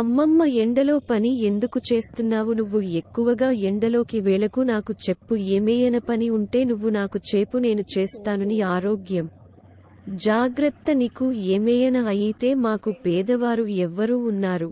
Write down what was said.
అమ్మమ్మ ఎండలో పని ఎందుకు చేస్తున్నావు నువ్వు ఎక్కువగా ఎండలోకి వేళకు నాకు చెప్పు ఏమేయన పని ఉంటే నువ్వు నాకు చేపు నేను చేస్తానని ఆరోగ్యం జాగ్రత్త నీకు ఏమేయన అయితే మాకు పేదవారు ఎవ్వరూ ఉన్నారు